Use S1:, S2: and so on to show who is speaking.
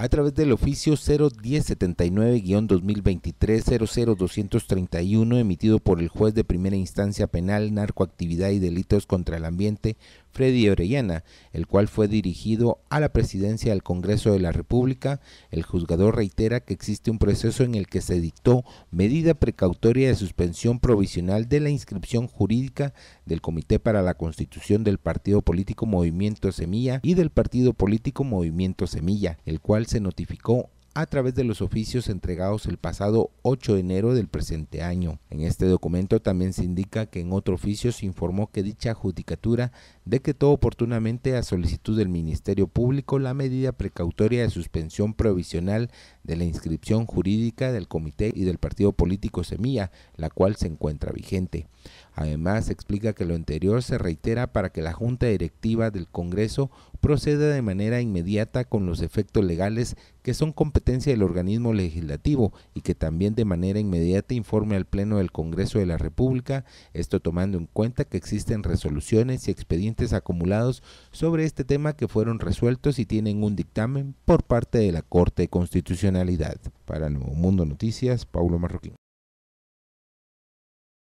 S1: a través del oficio 01079-2023-00231 emitido por el juez de primera instancia penal, narcoactividad y delitos contra el ambiente Freddy Orellana, el cual fue dirigido a la presidencia del Congreso de la República, el juzgador reitera que existe un proceso en el que se dictó medida precautoria de suspensión provisional de la inscripción jurídica del Comité para la Constitución del Partido Político Movimiento Semilla y del Partido Político Movimiento Semilla, el cual se notificó a través de los oficios entregados el pasado 8 de enero del presente año. En este documento también se indica que en otro oficio se informó que dicha judicatura decretó oportunamente a solicitud del Ministerio Público la medida precautoria de suspensión provisional de la inscripción jurídica del comité y del partido político Semilla, la cual se encuentra vigente. Además, explica que lo anterior se reitera para que la Junta Directiva del Congreso proceda de manera inmediata con los efectos legales que son competencia del organismo legislativo y que también de manera inmediata informe al Pleno del Congreso de la República, esto tomando en cuenta que existen resoluciones y expedientes acumulados sobre este tema que fueron resueltos y tienen un dictamen por parte de la Corte de Constitucionalidad. Para Nuevo Mundo Noticias, Paulo Marroquín.